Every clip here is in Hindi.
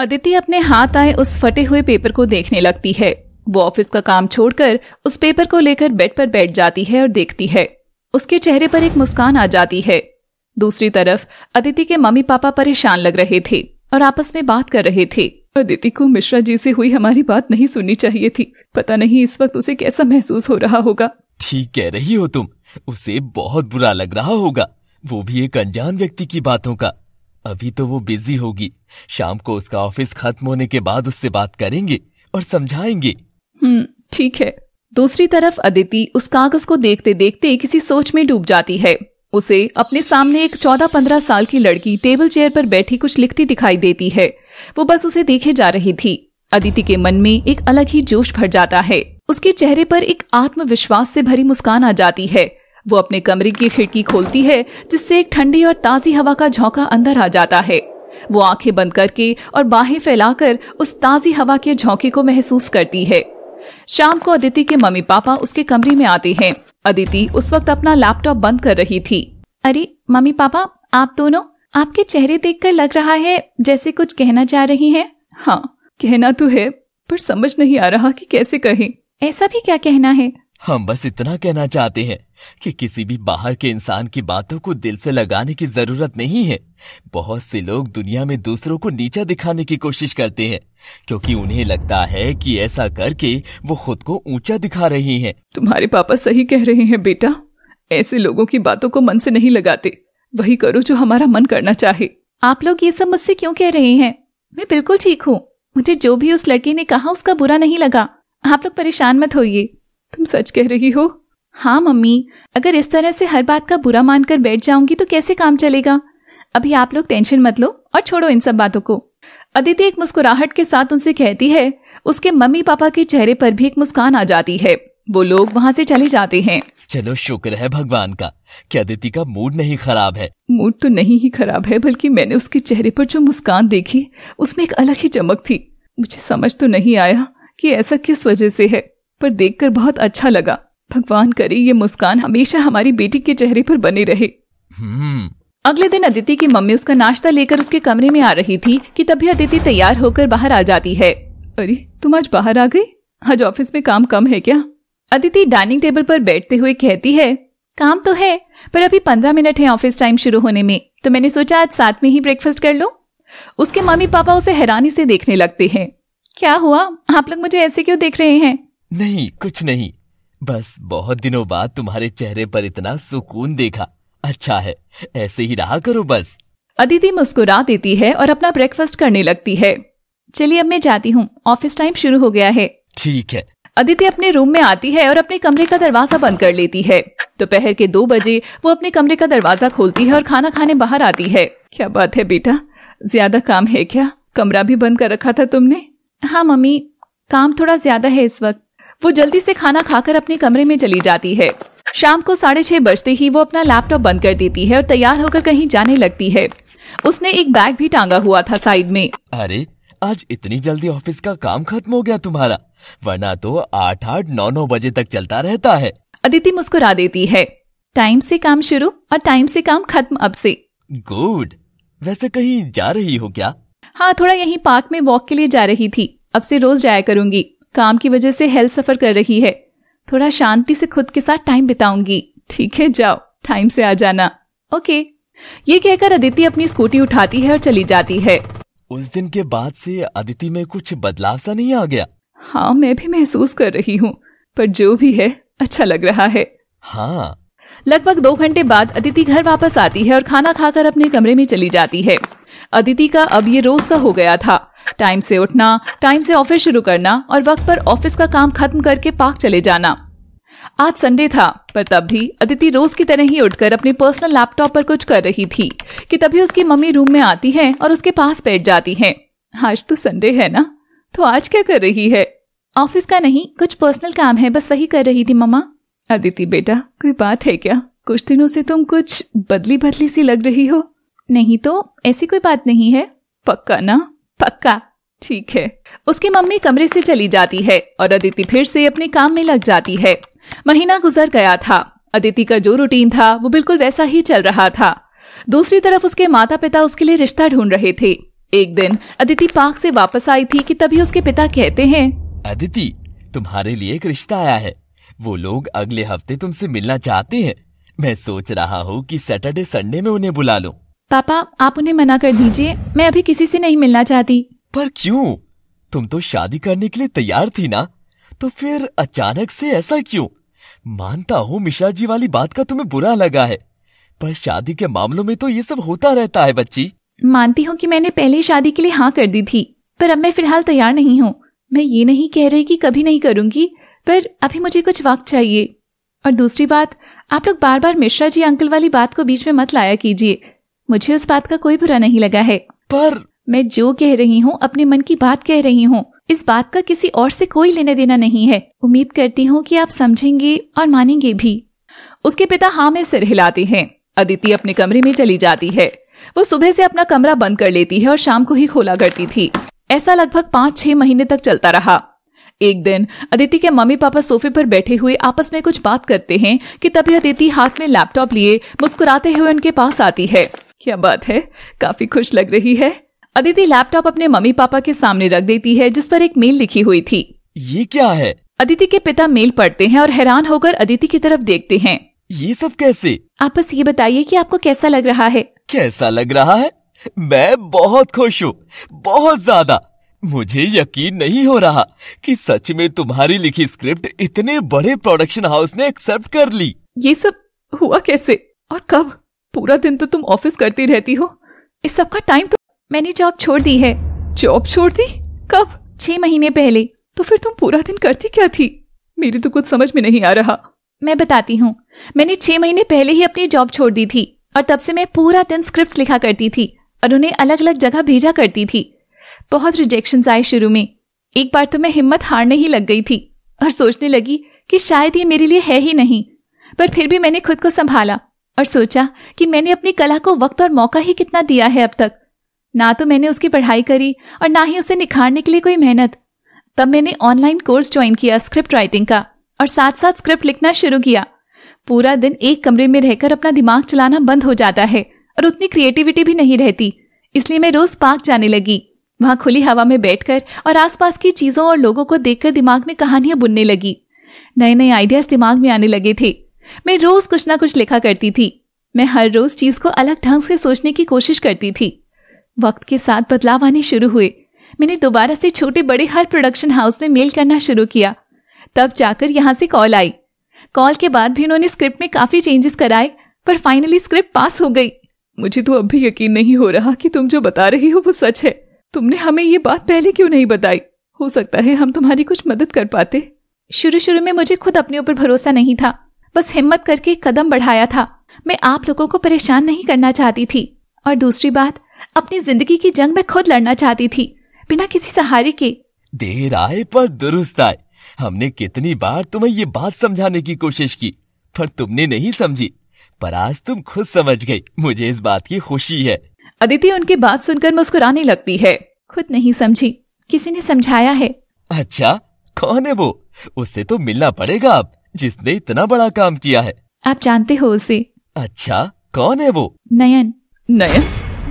अदिति अपने हाथ आए उस फटे हुए पेपर को देखने लगती है वो ऑफिस का काम छोड़कर उस पेपर को लेकर बेड पर बैठ जाती है और देखती है उसके चेहरे पर एक मुस्कान आ जाती है दूसरी तरफ अदिति के मम्मी पापा परेशान लग रहे थे और आपस में बात कर रहे थे अदिति को मिश्रा जी से हुई हमारी बात नहीं सुननी चाहिए थी पता नहीं इस वक्त उसे कैसा महसूस हो रहा होगा ठीक कह रही हो तुम उसे बहुत बुरा लग रहा होगा वो भी एक अनजान व्यक्ति की बातों का अभी तो वो बिजी होगी शाम को उसका ऑफिस खत्म होने के बाद उससे बात करेंगे और समझाएंगे हम्म, ठीक है दूसरी तरफ अदिति उस कागज को देखते देखते किसी सोच में डूब जाती है उसे अपने सामने एक चौदह पंद्रह साल की लड़की टेबल चेयर पर बैठी कुछ लिखती दिखाई देती है वो बस उसे देखे जा रही थी अदिति के मन में एक अलग ही जोश भर जाता है उसके चेहरे पर एक आत्मविश्वास से भरी मुस्कान आ जाती है वो अपने कमरे की खिड़की खोलती है जिससे एक ठंडी और ताजी हवा का झोंका अंदर आ जाता है वो आंखें बंद करके और बाहें फैलाकर उस ताजी हवा के झोंके को महसूस करती है शाम को अदिति के मम्मी पापा उसके कमरे में आते हैं अदिति उस वक्त अपना लैपटॉप बंद कर रही थी अरे मम्मी पापा आप दोनों आपके चेहरे देखकर लग रहा है जैसे कुछ कहना चाह रही हैं। हाँ कहना तो है पर समझ नहीं आ रहा कि कैसे कहें ऐसा भी क्या कहना है हम बस इतना कहना चाहते हैं कि किसी भी बाहर के इंसान की बातों को दिल से लगाने की जरूरत नहीं है बहुत से लोग दुनिया में दूसरों को नीचा दिखाने की कोशिश करते हैं क्योंकि उन्हें लगता है कि ऐसा करके वो खुद को ऊंचा दिखा रही हैं। तुम्हारे पापा सही कह रहे हैं बेटा ऐसे लोगों की बातों को मन से नहीं लगाते वही करो जो हमारा मन करना चाहे आप लोग ये सब मुझसे क्यों कह रहे हैं मैं बिल्कुल ठीक हूँ मुझे जो भी उस लड़की ने कहा उसका बुरा नहीं लगा आप लोग परेशान मत होइए तुम सच कह रही हो हाँ मम्मी अगर इस तरह से हर बात का बुरा मानकर बैठ जाऊंगी तो कैसे काम चलेगा अभी आप लोग टेंशन मत लो और छोड़ो इन सब बातों को अदिति एक मुस्कुराहट के साथ उनसे कहती है उसके मम्मी पापा के चेहरे पर भी एक मुस्कान आ जाती है वो लोग वहाँ से चले जाते हैं चलो शुक्र है भगवान का क्या अदिति का मूड नहीं खराब है मूड तो नहीं ही खराब है बल्कि मैंने उसके चेहरे पर जो मुस्कान देखी उसमें एक अलग ही चमक थी मुझे समझ तो नहीं आया कि ऐसा किस वजह से है पर देखकर बहुत अच्छा लगा भगवान करे ये मुस्कान हमेशा हमारी बेटी के चेहरे पर बने रहे हम्म। अगले दिन अदिति की मम्मी उसका नाश्ता लेकर उसके कमरे में आ रही थी कि तभी अदिति तैयार होकर बाहर आ जाती है अरे तुम आज बाहर आ गई आज ऑफिस में काम कम है क्या अदिति डाइनिंग टेबल पर बैठते हुए कहती है काम तो है पर अभी पंद्रह मिनट है ऑफिस टाइम शुरू होने में तो मैंने सोचा आज साथ में ही ब्रेकफास्ट कर लो उसके मम्मी पापा उसे हैरानी से देखने लगते हैं क्या हुआ आप लोग मुझे ऐसे क्यों देख रहे हैं नहीं कुछ नहीं बस बहुत दिनों बाद तुम्हारे चेहरे पर इतना सुकून देखा अच्छा है ऐसे ही रहा करो बस अदिति मुस्कुरा देती है और अपना ब्रेकफास्ट करने लगती है चलिए अब मैं जाती हूँ ऑफिस टाइम शुरू हो गया है ठीक है अदिति अपने रूम में आती है और अपने कमरे का दरवाजा बंद कर लेती है दोपहर के दो बजे वो अपने कमरे का दरवाजा खोलती है और खाना खाने बाहर आती है क्या बात है बेटा ज्यादा काम है क्या कमरा भी बंद कर रखा था तुमने हाँ मम्मी काम थोड़ा ज्यादा है इस वक्त वो जल्दी से खाना खाकर अपने कमरे में चली जाती है शाम को साढ़े छह बजते ही वो अपना लैपटॉप बंद कर देती है और तैयार होकर कहीं जाने लगती है उसने एक बैग भी टांगा हुआ था साइड में अरे आज इतनी जल्दी ऑफिस का काम खत्म हो गया तुम्हारा वरना तो आठ आठ नौ नौ बजे तक चलता रहता है अदिति मुस्कुरा देती है टाइम से काम शुरू और टाइम से काम खत्म अब से गुड वैसे कहीं जा रही हो क्या हाँ थोड़ा यहीं पार्क में वॉक के लिए जा रही थी अब से रोज जाया करूंगी काम की वजह से हेल्थ सफर कर रही है थोड़ा शांति से खुद के साथ टाइम बिताऊंगी ठीक है जाओ टाइम से आ जाना ओके ये कहकर अदिति अपनी स्कूटी उठाती है और चली जाती है उस दिन के बाद से अदिति में कुछ बदलाव सा नहीं आ गया हाँ मैं भी महसूस कर रही हूँ पर जो भी है अच्छा लग रहा है हाँ लगभग दो घंटे बाद अदिति घर वापस आती है और खाना खाकर अपने कमरे में चली जाती है अदिति का अब ये रोज का हो गया था टाइम से उठना टाइम से ऑफिस शुरू करना और वक्त पर ऑफिस का काम खत्म करके पार्क चले जाना आज संडे था पर तब भी अदिति रोज की तरह ही उठकर अपने पर्सनल लैपटॉप पर कुछ कर रही थी कि तभी उसकी मम्मी रूम में आती है और उसके पास बैठ जाती है आज तो संडे है ना तो आज क्या कर रही है ऑफिस का नहीं कुछ पर्सनल काम है बस वही कर रही थी मम्मा अदिति बेटा कोई बात है क्या कुछ दिनों से तुम कुछ बदली बदली सी लग रही हो नहीं तो ऐसी कोई बात नहीं है पक्का ना पक्का ठीक है उसकी मम्मी कमरे से चली जाती है और अदिति फिर से अपने काम में लग जाती है महीना गुजर गया था अदिति का जो रूटीन था वो बिल्कुल वैसा ही चल रहा था दूसरी तरफ उसके माता पिता उसके लिए रिश्ता ढूंढ रहे थे एक दिन अदिति पार्क से वापस आई थी कि तभी उसके पिता कहते हैं अदिति तुम्हारे लिए एक रिश्ता आया है वो लोग अगले हफ्ते तुमसे मिलना चाहते हैं मैं सोच रहा हूँ कि सैटरडे संडे में उन्हें बुला लूं। पापा आप उन्हें मना कर दीजिए मैं अभी किसी से नहीं मिलना चाहती पर क्यों तुम तो शादी करने के लिए तैयार थी ना तो फिर अचानक से ऐसा क्यों मानता हूँ मिश्रा जी वाली बात का तुम्हें बुरा लगा है पर शादी के मामलों में तो ये सब होता रहता है बच्ची मानती हूँ कि मैंने पहले शादी के लिए हाँ कर दी थी पर अब मैं फिलहाल तैयार नहीं हूँ मैं ये नहीं कह रही कि कभी नहीं करूँगी पर अभी मुझे कुछ वक्त चाहिए और दूसरी बात आप लोग बार बार मिश्रा जी अंकल वाली बात को बीच में मत लाया कीजिए मुझे उस बात का कोई बुरा नहीं लगा है पर मैं जो कह रही हूँ अपने मन की बात कह रही हूँ इस बात का किसी और से कोई लेने देना नहीं है उम्मीद करती हूँ कि आप समझेंगे और मानेंगे भी उसके पिता हाँ में सिर हिलाते हैं अदिति अपने कमरे में चली जाती है वो सुबह से अपना कमरा बंद कर लेती है और शाम को ही खोला करती थी ऐसा लगभग पाँच छह महीने तक चलता रहा एक दिन अदिति के मम्मी पापा सोफे पर बैठे हुए आपस में कुछ बात करते हैं कि तभी अदिति हाथ में लैपटॉप लिए मुस्कुराते हुए उनके पास आती है क्या बात है काफी खुश लग रही है अदिति लैपटॉप अपने मम्मी पापा के सामने रख देती है जिस पर एक मेल लिखी हुई थी ये क्या है अदिति के पिता मेल पढ़ते हैं और हैरान होकर अदिति की तरफ देखते हैं ये सब कैसे आप बस ये बताइए कि आपको कैसा लग रहा है कैसा लग रहा है मैं बहुत खुश हूँ बहुत ज्यादा मुझे यकीन नहीं हो रहा कि सच में तुम्हारी लिखी स्क्रिप्ट इतने बड़े प्रोडक्शन हाउस ने एक्सेप्ट कर ली ये सब हुआ कैसे और कब पूरा दिन तो तुम ऑफिस करती रहती हो इस सब का टाइम तो मैंने जॉब छोड़ दी है जॉब छोड़ दी कब छह महीने पहले तो फिर तुम पूरा दिन करती क्या थी मेरी तो कुछ समझ में नहीं आ रहा मैं बताती हूँ मैंने छह महीने पहले ही अपनी जॉब छोड़ दी थी और तब से मैं पूरा दिन स्क्रिप्ट लिखा करती थी और उन्हें अलग अलग जगह भेजा करती थी बहुत रिजेक्शन आए शुरू में एक बार तो मैं हिम्मत हारने ही लग गई थी और सोचने लगी कि शायद ये मेरे लिए है ही नहीं पर फिर भी मैंने खुद को संभाला और सोचा कि मैंने अपनी कला को वक्त और मौका ही कितना दिया है अब तक ना तो मैंने उसकी पढ़ाई करी और ना ही उसे निखारने के लिए कोई मेहनत तब मैंने ऑनलाइन कोर्स ज्वाइन किया स्क्रिप्ट राइटिंग का और साथ साथ स्क्रिप्ट लिखना शुरू किया पूरा दिन एक कमरे में रहकर अपना दिमाग चलाना बंद हो जाता है और उतनी क्रिएटिविटी भी नहीं रहती इसलिए मैं रोज पार्क जाने लगी वहां खुली हवा में बैठकर और आसपास की चीजों और लोगों को देखकर दिमाग में कहानियां बुनने लगी नए नए आइडियाज दिमाग में आने लगे थे मैं रोज कुछ ना कुछ लिखा करती थी मैं हर रोज चीज को अलग ढंग से सोचने की कोशिश करती थी वक्त के साथ बदलाव आने शुरू हुए मैंने दोबारा से छोटे बड़े हर प्रोडक्शन हाउस में मेल करना शुरू किया तब जाकर यहाँ से कॉल आई कॉल के बाद भी उन्होंने स्क्रिप्ट में काफी चेंजेस कराए पर फाइनली स्क्रिप्ट पास हो गई मुझे तो अब भी यकीन नहीं हो रहा कि तुम जो बता रही हो वो सच है तुमने हमें ये बात पहले क्यों नहीं बताई हो सकता है हम तुम्हारी कुछ मदद कर पाते शुरू शुरू में मुझे खुद अपने ऊपर भरोसा नहीं था बस हिम्मत करके कदम बढ़ाया था मैं आप लोगों को परेशान नहीं करना चाहती थी और दूसरी बात अपनी जिंदगी की जंग में खुद लड़ना चाहती थी बिना किसी सहारे के देर आए पर दुरुस्त आए हमने कितनी बार तुम्हें ये बात समझाने की कोशिश की पर तुमने नहीं समझी पर आज तुम खुद समझ गई मुझे इस बात की खुशी है अदिति उनकी बात सुनकर मुस्कुराने लगती है खुद नहीं समझी किसी ने समझाया है अच्छा कौन है वो उससे तो मिलना पड़ेगा अब जिसने इतना बड़ा काम किया है आप जानते हो उसे अच्छा कौन है वो नयन नयन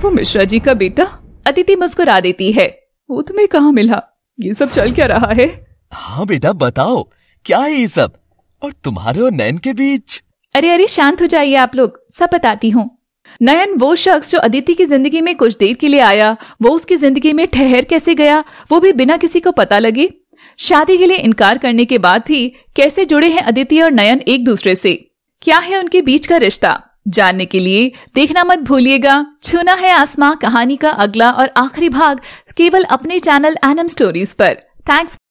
वो मिश्रा जी का बेटा अदिति मुस्कुरा देती है वो तुम्हें कहाँ मिला ये सब चल क्या रहा है हाँ बेटा बताओ क्या है ये सब और तुम्हारे और नयन के बीच अरे अरे शांत हो जाइए आप लोग सब बताती हूँ नयन वो शख्स जो अदिति की जिंदगी में कुछ देर के लिए आया वो उसकी जिंदगी में ठहर कैसे गया वो भी बिना किसी को पता लगे शादी के लिए इनकार करने के बाद भी कैसे जुड़े हैं अदिति और नयन एक दूसरे से क्या है उनके बीच का रिश्ता जानने के लिए देखना मत भूलिएगा छूना है आसमां कहानी का अगला और आखिरी भाग केवल अपने चैनल एनम स्टोरीज पर थैंक्स